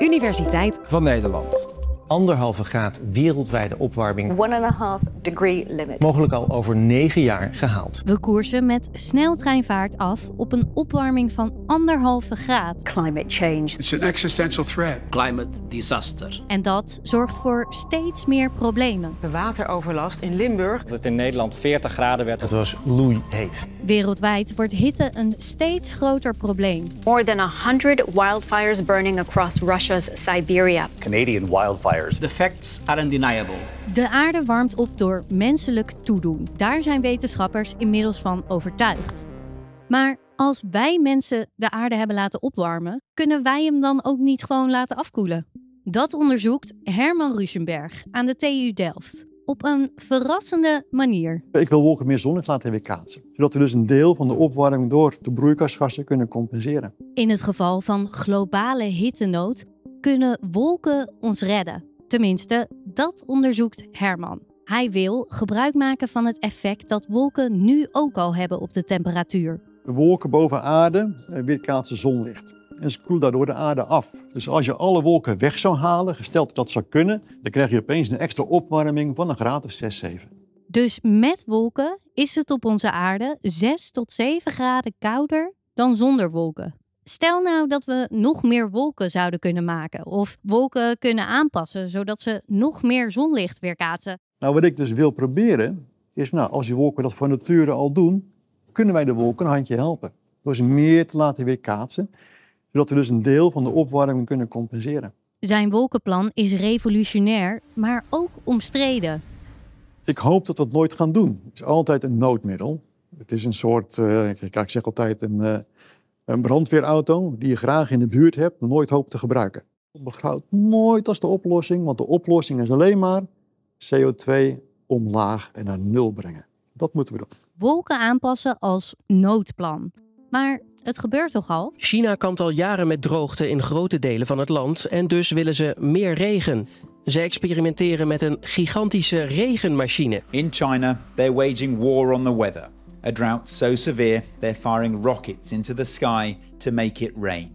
Universiteit van Nederland. Anderhalve graad wereldwijde opwarming. One and a half degree limit. Mogelijk al over negen jaar gehaald. We koersen met sneltreinvaart af op een opwarming van anderhalve graad. Climate change. It's an existential threat. Climate disaster. En dat zorgt voor steeds meer problemen. De wateroverlast in Limburg. Dat het in Nederland 40 graden werd. Het was loeiheet. Wereldwijd wordt hitte een steeds groter probleem. More than 100 wildfires burning across Russia's Siberia. Canadian wildfires. The facts are undeniable. De aarde warmt op door menselijk toedoen. Daar zijn wetenschappers inmiddels van overtuigd. Maar als wij mensen de aarde hebben laten opwarmen, kunnen wij hem dan ook niet gewoon laten afkoelen? Dat onderzoekt Herman Ruschenberg aan de TU Delft op een verrassende manier. Ik wil wolken meer zonlicht laten weerkaatsen, zodat we dus een deel van de opwarming door de broeikasgassen kunnen compenseren. In het geval van globale hittenood kunnen wolken ons redden. Tenminste, dat onderzoekt Herman. Hij wil gebruik maken van het effect dat wolken nu ook al hebben op de temperatuur wolken boven aarde eh, weerkaatsen zonlicht. En ze koelen daardoor de aarde af. Dus als je alle wolken weg zou halen, gesteld dat dat zou kunnen, dan krijg je opeens een extra opwarming van een graad of 6, 7. Dus met wolken is het op onze aarde 6 tot 7 graden kouder dan zonder wolken. Stel nou dat we nog meer wolken zouden kunnen maken of wolken kunnen aanpassen zodat ze nog meer zonlicht weerkaatsen. Nou, wat ik dus wil proberen is, nou, als die wolken dat van nature al doen, kunnen wij de wolken een handje helpen. Door ze meer te laten weerkaatsen, zodat we dus een deel van de opwarming kunnen compenseren. Zijn wolkenplan is revolutionair, maar ook omstreden. Ik hoop dat we het nooit gaan doen. Het is altijd een noodmiddel. Het is een soort, uh, ik zeg altijd, een, eh, een brandweerauto die je graag in de buurt hebt, nooit hoopt te gebruiken. Begroot nooit als de oplossing, want de oplossing is alleen maar CO2 omlaag en naar nul brengen. Dat moeten we doen wolken aanpassen als noodplan. Maar het gebeurt toch al? China kampt al jaren met droogte in grote delen van het land en dus willen ze meer regen. Ze experimenteren met een gigantische regenmachine. In China, they're waging war on the weather. A drought so severe, they're firing rockets into the sky to make it rain.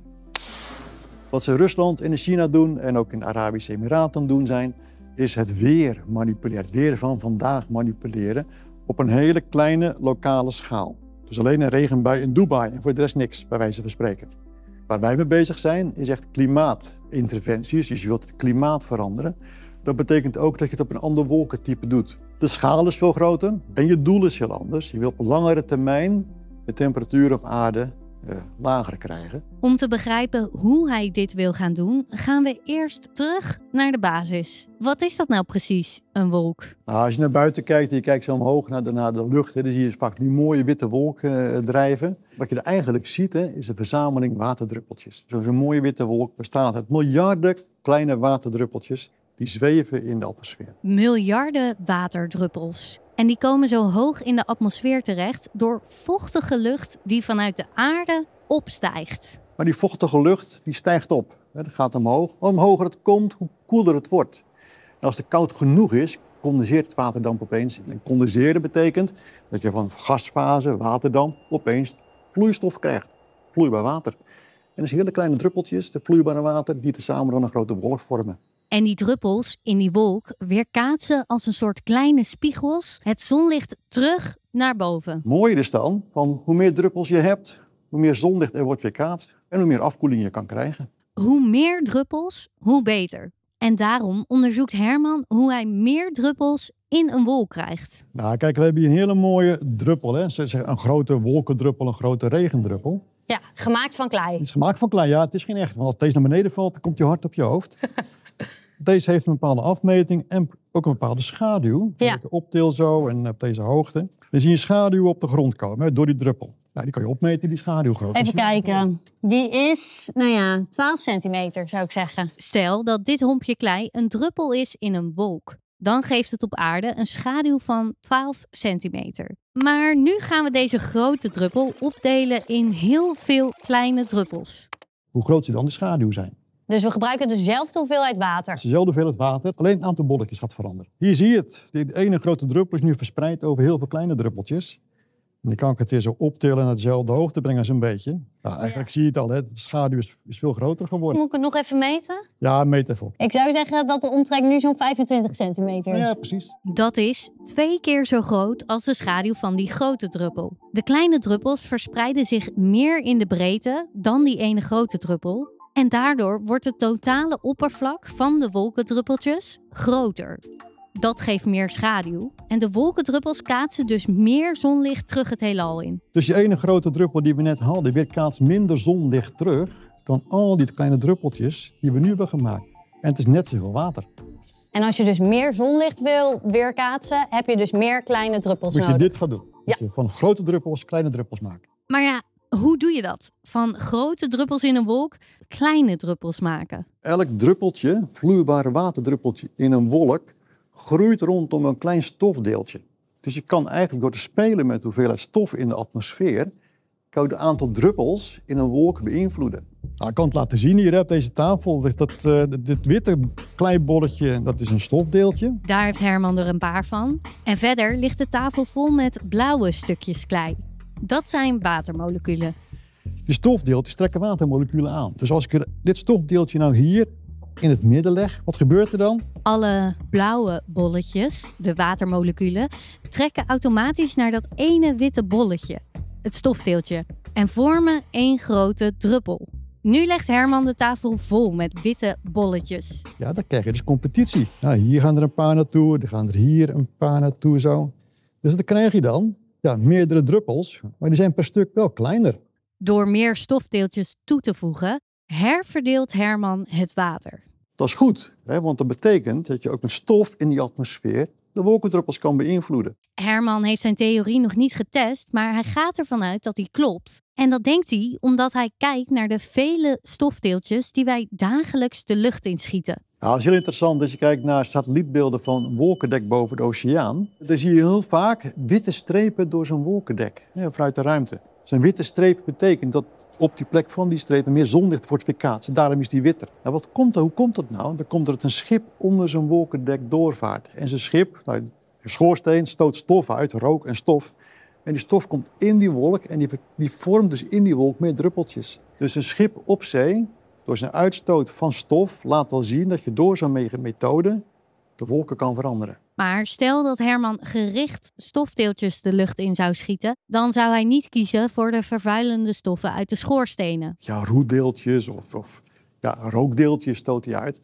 Wat ze Rusland en China doen en ook in de Arabische Emiraten doen zijn, is het weer manipuleren, het weer van vandaag manipuleren op een hele kleine lokale schaal. Dus alleen een regenbui in Dubai en voor de rest niks, bij wijze van spreken. Waar wij mee bezig zijn, is echt klimaatinterventies. Dus je wilt het klimaat veranderen. Dat betekent ook dat je het op een ander wolkentype doet. De schaal is veel groter en je doel is heel anders. Je wilt op langere termijn de temperatuur op aarde lager eh, krijgen. Om te begrijpen hoe hij dit wil gaan doen, gaan we eerst terug naar de basis. Wat is dat nou precies, een wolk? Nou, als je naar buiten kijkt en je kijkt zo omhoog naar de, naar de lucht, dan zie je dus vaak die mooie witte wolken eh, drijven. Wat je er eigenlijk ziet, hè, is een verzameling waterdruppeltjes. Zo'n mooie witte wolk bestaat uit miljarden kleine waterdruppeltjes die zweven in de atmosfeer. Miljarden waterdruppels. En die komen zo hoog in de atmosfeer terecht door vochtige lucht die vanuit de aarde opstijgt. Maar die vochtige lucht die stijgt op. Dat gaat omhoog. Hoe hoger het komt, hoe koeler het wordt. En als het koud genoeg is, condenseert het waterdamp opeens. En condenseren betekent dat je van gasfase, waterdamp, opeens vloeistof krijgt. Vloeibaar water. En dat zijn hele kleine druppeltjes, de vloeibare water, die tezamen dan een grote wolk vormen. En die druppels in die wolk weerkaatsen als een soort kleine spiegels het zonlicht terug naar boven. Mooier is dan van hoe meer druppels je hebt, hoe meer zonlicht er wordt weerkaatst en hoe meer afkoeling je kan krijgen. Hoe meer druppels, hoe beter. En daarom onderzoekt Herman hoe hij meer druppels in een wolk krijgt. Nou, kijk, we hebben hier een hele mooie druppel. Hè? Ze een grote wolkendruppel, een grote regendruppel. Ja, gemaakt van klei. Het is gemaakt van klei, ja. Het is geen echt. Want als deze naar beneden valt, dan komt je hard op je hoofd. Deze heeft een bepaalde afmeting en ook een bepaalde schaduw. Ja. Als ik optil zo en op deze hoogte. Dan zie je schaduw op de grond komen door die druppel. Nou, die kan je opmeten, die schaduwgrootte. Even kijken. Die is, nou ja, 12 centimeter zou ik zeggen. Stel dat dit hompje klei een druppel is in een wolk. Dan geeft het op aarde een schaduw van 12 centimeter. Maar nu gaan we deze grote druppel opdelen in heel veel kleine druppels. Hoe groot zou dan de schaduw zijn? Dus we gebruiken dezelfde hoeveelheid water. Dezelfde hoeveelheid water, alleen het aantal bolletjes gaat veranderen. Hier zie je het. De ene grote druppel is nu verspreid over heel veel kleine druppeltjes. En dan kan ik het weer zo optillen en hetzelfde hoogte brengen zo'n beetje. Nou, eigenlijk zie je het al, hè? de schaduw is, veel groter geworden. Moet ik het nog even meten? Ja, meet even Ik zou zeggen dat de omtrek nu zo'n 25 centimeter is. Ja, precies. Dat is twee keer zo groot als de schaduw van die grote druppel. De kleine druppels verspreiden zich meer in de breedte dan die ene grote druppel. En daardoor wordt het totale oppervlak van de wolkendruppeltjes groter. Dat geeft meer schaduw. En de wolkendruppels kaatsen dus meer zonlicht terug het heelal in. Dus die ene grote druppel die we net hadden, weer minder zonlicht terug dan al die kleine druppeltjes die we nu hebben gemaakt. En het is net zoveel water. En als je dus meer zonlicht wil weerkaatsen, heb je dus meer kleine druppels Moet nodig. Moet je dit gaan doen. je van grote druppels kleine druppels maken. Maar ja, hoe doe je dat? Van grote druppels in een wolk kleine druppels maken. Elk druppeltje, vloeibare waterdruppeltje in een wolk, groeit rondom een klein stofdeeltje. Dus je kan eigenlijk door te spelen met hoeveelheid stof in de atmosfeer, kan je het aantal druppels in een wolk beïnvloeden. Nou, ik kan het laten zien hier op deze tafel. Dat, eh, dit witte kleibolletje, dat is een stofdeeltje. Daar heeft Herman er een paar van. En verder ligt de tafel vol met blauwe stukjes klei. Dat zijn watermoleculen. Je stofdeeltjes trekken watermoleculen aan. Dus als ik dit stofdeeltje nou hier in het midden leg, wat gebeurt er dan? Alle blauwe bolletjes, de watermoleculen, trekken automatisch naar dat ene witte bolletje, het stofdeeltje, en vormen één grote druppel. Nu legt Herman de tafel vol met witte bolletjes. Ja, dan krijg je dus competitie. Nou, hier gaan er een paar naartoe, er gaan er hier een paar naartoe, zo. Dus dan krijg je dan ja, meerdere druppels, maar die zijn per stuk wel kleiner. Door meer stofdeeltjes toe te voegen, herverdeelt Herman het water. Dat is goed, hè, want dat betekent dat je ook met stof in die atmosfeer de wolkendruppels kan beïnvloeden. Herman heeft zijn theorie nog niet getest, maar hij gaat ervan uit dat die klopt. En dat denkt hij omdat hij kijkt naar de vele stofdeeltjes die wij dagelijks de lucht inschieten. Nou, dat is heel interessant als je kijkt naar satellietbeelden van wolkendek boven de oceaan. Dan zie je heel vaak witte strepen door zo'n wolkendek vanuit de ruimte. Zijn witte streep betekent dat op die plek van die strepen meer zonlicht wordt verkaatst. Daarom is die witter. Nou, wat komt er? Hoe komt dat nou? Dan komt er dat een schip onder zo'n wolkendek doorvaart. En zijn schip, nou, een schoorsteen, stoot stof uit, rook en stof. En die stof komt in die wolk en die, die vormt dus in die wolk meer druppeltjes. Dus een schip op zee, door zijn uitstoot van stof, laat al zien dat je door zo'n methode de wolken kan veranderen. Maar stel dat Herman gericht stofdeeltjes de lucht in zou schieten, dan zou hij niet kiezen voor de vervuilende stoffen uit de schoorstenen. Ja, roetdeeltjes of, of ja, rookdeeltjes stoot hij uit.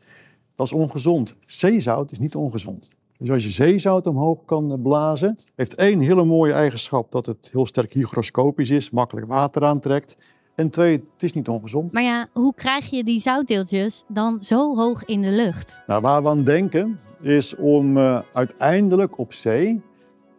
Dat is ongezond. Zeezout is niet ongezond. Dus als je zeezout omhoog kan blazen, heeft één hele mooie eigenschap dat het heel sterk hygroscopisch is, makkelijk water aantrekt. En twee, het is niet ongezond. Maar ja, hoe krijg je die zoutdeeltjes dan zo hoog in de lucht? Nou, waar we aan denken is om eh, uiteindelijk op zee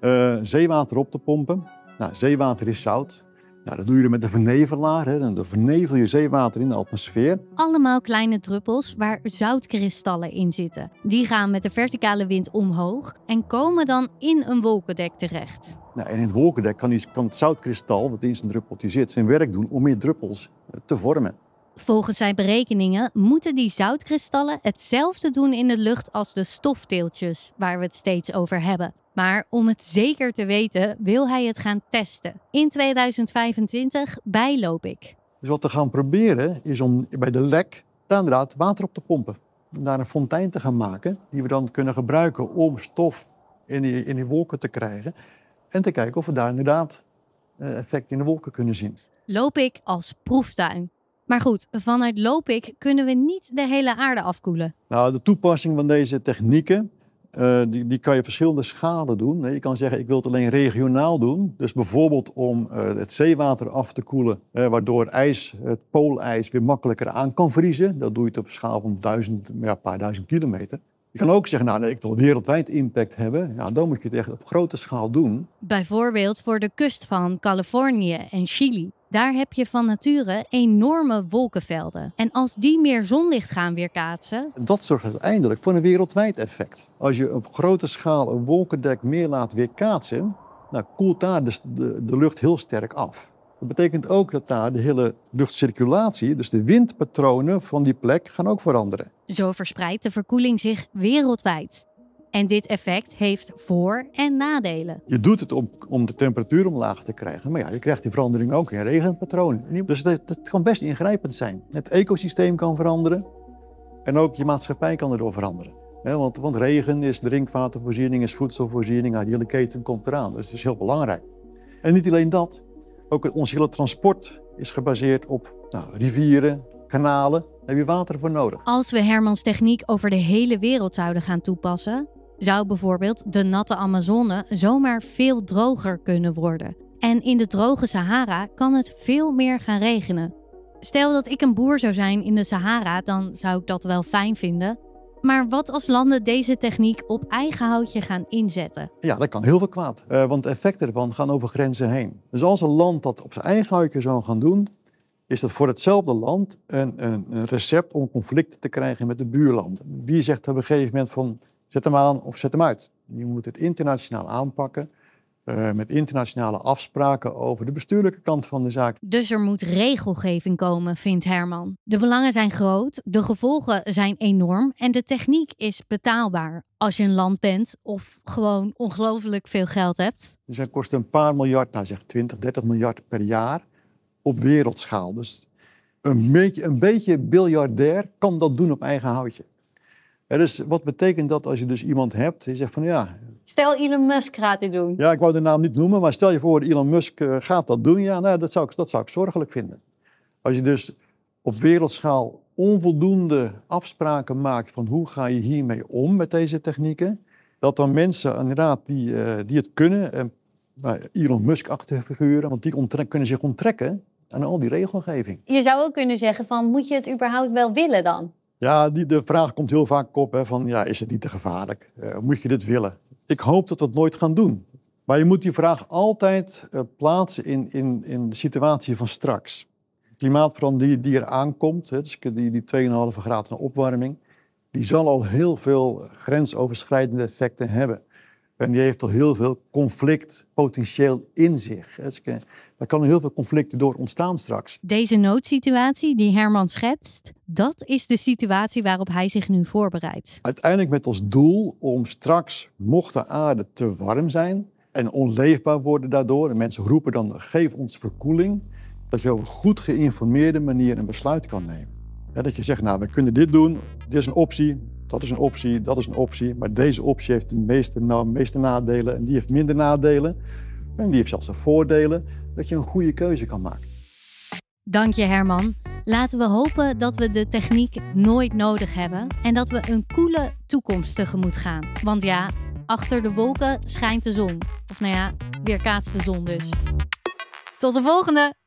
eh, zeewater op te pompen. Nou, zeewater is zout. Nou, dat doe je met de vernevelaar. Hè? Dan vernevel je zeewater in de atmosfeer. Allemaal kleine druppels waar zoutkristallen in zitten. Die gaan met de verticale wind omhoog en komen dan in een wolkendek terecht. Nou, en in het wolkendek kan, die, kan het zoutkristal, wat in zijn druppeltje zit, zijn werk doen om meer druppels eh, te vormen. Volgens zijn berekeningen moeten die zoutkristallen hetzelfde doen in de lucht als de stofteeltjes, waar we het steeds over hebben. Maar om het zeker te weten wil hij het gaan testen. In 2025 bijloop ik. Dus wat we gaan proberen is om bij de lek tuinraad water op te pompen. Om daar een fontein te gaan maken die we dan kunnen gebruiken om stof in in die wolken te krijgen. En te kijken of we daar inderdaad eh, effect in de wolken kunnen zien. Loop ik als proeftuin maar goed, vanuit Lopik kunnen we niet de hele aarde afkoelen. Nou, de toepassing van deze technieken, eh, die, die, kan je verschillende schalen doen. Je kan zeggen, ik wil het alleen regionaal doen. Dus bijvoorbeeld om eh, het zeewater af te koelen, waardoor ijs, het poolijs weer makkelijker aan kan vriezen. Dat doe je op een schaal van duizend, ja, een paar duizend kilometer. Je kan ook zeggen, nou, nee, ik wil wereldwijd impact hebben. Ja, dan moet je het echt op grote schaal doen. Bijvoorbeeld voor de kust van Californië en Chili. Daar heb je van nature enorme wolkenvelden. En als die meer zonlicht gaan weerkaatsen. Dat zorgt uiteindelijk voor een wereldwijd effect. Als je op grote schaal een wolkendek meer laat weerkaatsen, dan nou, koelt daar de, de lucht heel sterk af. Dat betekent ook dat daar de hele luchtcirculatie, dus de windpatronen van die plek, gaan ook veranderen. Zo verspreidt de verkoeling zich wereldwijd. En dit effect heeft voor- en nadelen. Je doet het om, om de temperatuur omlaag te krijgen. Maar ja, je krijgt die verandering ook in regenpatronen. Dus dat, kan best ingrijpend zijn. Het ecosysteem kan veranderen. En ook je maatschappij kan erdoor veranderen. want, want, regen is drinkwatervoorziening, is voedselvoorziening. die hele keten komt eraan. Dus dat is heel belangrijk. En niet alleen dat. Ook ons hele transport is gebaseerd op nou, rivieren, kanalen. Daar heb je water voor nodig. Als we Hermans techniek over de hele wereld zouden gaan toepassen, zou bijvoorbeeld de natte Amazone zomaar veel droger kunnen worden. En in de droge Sahara kan het veel meer gaan regenen. Stel dat ik een boer zou zijn in de Sahara, dan zou ik dat wel fijn vinden. Maar wat als landen deze techniek op eigen houtje gaan inzetten? Ja, dat kan heel veel kwaad, eh, want de effecten ervan gaan over grenzen heen. Dus als een land dat op zijn eigen houtje zou gaan doen, is dat voor hetzelfde land een, een, recept om conflicten te krijgen met de buurlanden. Wie zegt op een gegeven moment van Zet hem aan of zet hem uit. Je moet het internationaal aanpakken. Eh, met internationale afspraken over de bestuurlijke kant van de zaak. Dus er moet regelgeving komen, vindt Herman. De belangen zijn groot, de gevolgen zijn enorm en de techniek is betaalbaar als je een land bent of gewoon ongelooflijk veel geld hebt. Dus kost een paar miljard, nou zeg 20, 30 miljard per jaar op wereldschaal. Dus een beetje, een beetje biljardair kan dat doen op eigen houtje dus wat betekent dat als je dus iemand hebt die zegt van ja... Stel Elon Musk gaat dit doen. Ja, ik wou de naam niet noemen, maar stel je voor Elon Musk eh, gaat dat doen. Ja, nou, dat, zou ik, dat zou ik zorgelijk vinden. Als je dus op wereldschaal onvoldoende afspraken maakt van hoe ga je hiermee om met deze technieken. Dat dan mensen inderdaad die, eh, die het kunnen, nou, Elon Musk-achtige figuren, want die kunnen zich onttrekken aan al die regelgeving. Je zou ook kunnen zeggen van moet je het überhaupt wel willen dan? Ja, die, de vraag komt heel vaak op hè, van ja, is het niet te gevaarlijk? Eh, moet je dit willen? Ik hoop dat we het nooit gaan doen. Maar je moet die vraag altijd eh, plaatsen in, in, in de situatie van straks. Klimaatverandering die, die er aankomt, dus die, die 2,5 graden opwarming, die zal al heel veel grensoverschrijdende effecten hebben. En die heeft al heel veel conflictpotentieel in zich. Dus daar kan heel veel conflicten door ontstaan straks. Deze noodsituatie die Herman schetst, dat is de situatie waarop hij zich nu voorbereidt. Uiteindelijk met als doel om straks, mocht de aarde te warm zijn en onleefbaar worden daardoor, en mensen roepen dan geef ons verkoeling, dat je op een goed geïnformeerde manier een besluit kan nemen. dat je zegt, nou, we kunnen dit doen, dit is een optie, dat is een optie, dat is een optie. Maar deze optie heeft de meeste, nou, meeste nadelen en die heeft minder nadelen. En die heeft zelfs de voordelen dat je een goede keuze kan maken. Dank je Herman. Laten we hopen dat we de techniek nooit nodig hebben en dat we een coole toekomst tegemoet gaan. Want ja, achter de wolken schijnt de zon. Of nou ja, weerkaatst de zon dus. Tot de volgende!